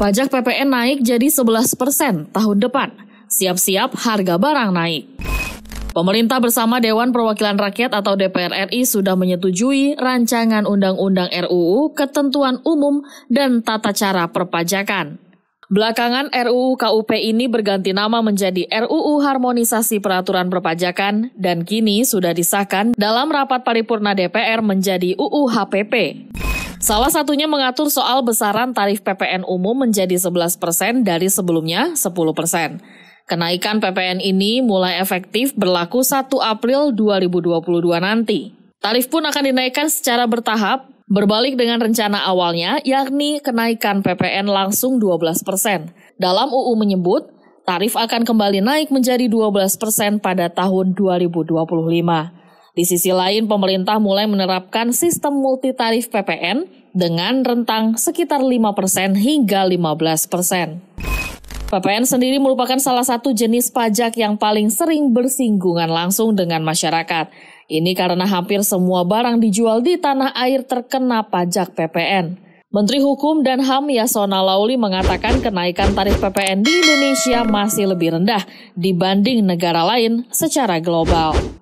Pajak PPN naik jadi 11 persen tahun depan. Siap-siap harga barang naik. Pemerintah bersama Dewan Perwakilan Rakyat atau DPR RI sudah menyetujui rancangan Undang-Undang RUU Ketentuan Umum dan Tata Cara Perpajakan. Belakangan RUU KUP ini berganti nama menjadi RUU Harmonisasi Peraturan Perpajakan dan kini sudah disahkan dalam rapat paripurna DPR menjadi UU HPP. Salah satunya mengatur soal besaran tarif PPN umum menjadi 11% persen dari sebelumnya 10%. persen. Kenaikan PPN ini mulai efektif berlaku 1 April 2022 nanti. Tarif pun akan dinaikkan secara bertahap, berbalik dengan rencana awalnya, yakni kenaikan PPN langsung 12 persen. Dalam UU menyebut, tarif akan kembali naik menjadi 12 persen pada tahun 2025. Di sisi lain, pemerintah mulai menerapkan sistem multitarif PPN dengan rentang sekitar 5% hingga 15%. PPN sendiri merupakan salah satu jenis pajak yang paling sering bersinggungan langsung dengan masyarakat. Ini karena hampir semua barang dijual di tanah air terkena pajak PPN. Menteri Hukum dan HAM Yasona Lauli mengatakan kenaikan tarif PPN di Indonesia masih lebih rendah dibanding negara lain secara global.